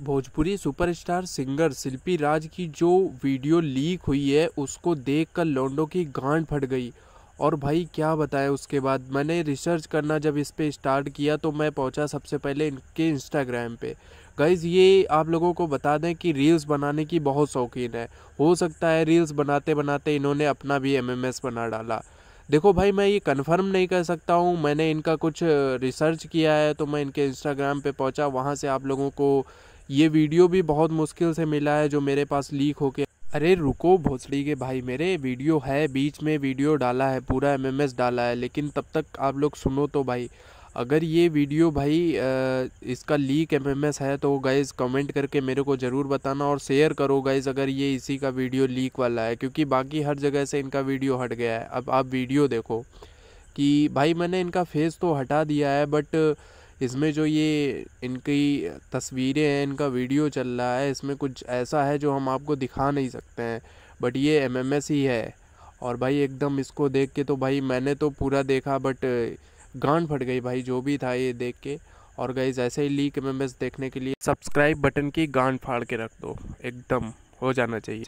Bhojpuri superstar singer Shilpi Raj की जो video leak हुई है उसको देखकर लौंडों की गांड फट गई और भाई क्या बताया उसके बाद मैंने रिसर्च करना जब इस पर स्टार्ट किया तो मैं पहुंचा सबसे पहले इनके इंस्टाग्राम पे गाइज़ ये आप लोगों को बता दें कि रील्स बनाने की बहुत शौकीन है हो सकता है रील्स बनाते बनाते इन्होंने अपना भी एम बना डाला देखो भाई मैं ये कन्फर्म नहीं कर सकता हूँ मैंने इनका कुछ रिसर्च किया है तो मैं इनके इंस्टाग्राम पे पहुँचा वहाँ से आप लोगों को ये वीडियो भी बहुत मुश्किल से मिला है जो मेरे पास लीक होके अरे रुको भोसड़ी के भाई मेरे वीडियो है बीच में वीडियो डाला है पूरा एम डाला है लेकिन तब तक आप लोग सुनो तो भाई अगर ये वीडियो भाई इसका लीक एमएमएस है तो गाइज़ कमेंट करके मेरे को ज़रूर बताना और शेयर करो गाइज़ अगर ये इसी का वीडियो लीक वाला है क्योंकि बाकी हर जगह से इनका वीडियो हट गया है अब आप वीडियो देखो कि भाई मैंने इनका फेस तो हटा दिया है बट इसमें जो ये इनकी तस्वीरें हैं इनका वीडियो चल रहा है इसमें कुछ ऐसा है जो हम आपको दिखा नहीं सकते हैं बट ये एम एम एस ही है और भाई एकदम इसको देख के तो भाई मैंने तो पूरा देखा बट गांड फट गई भाई जो भी था ये देख के और गई ऐसे ही लीक एम देखने के लिए सब्सक्राइब बटन की गांड फाड़ के रख दो एकदम हो जाना चाहिए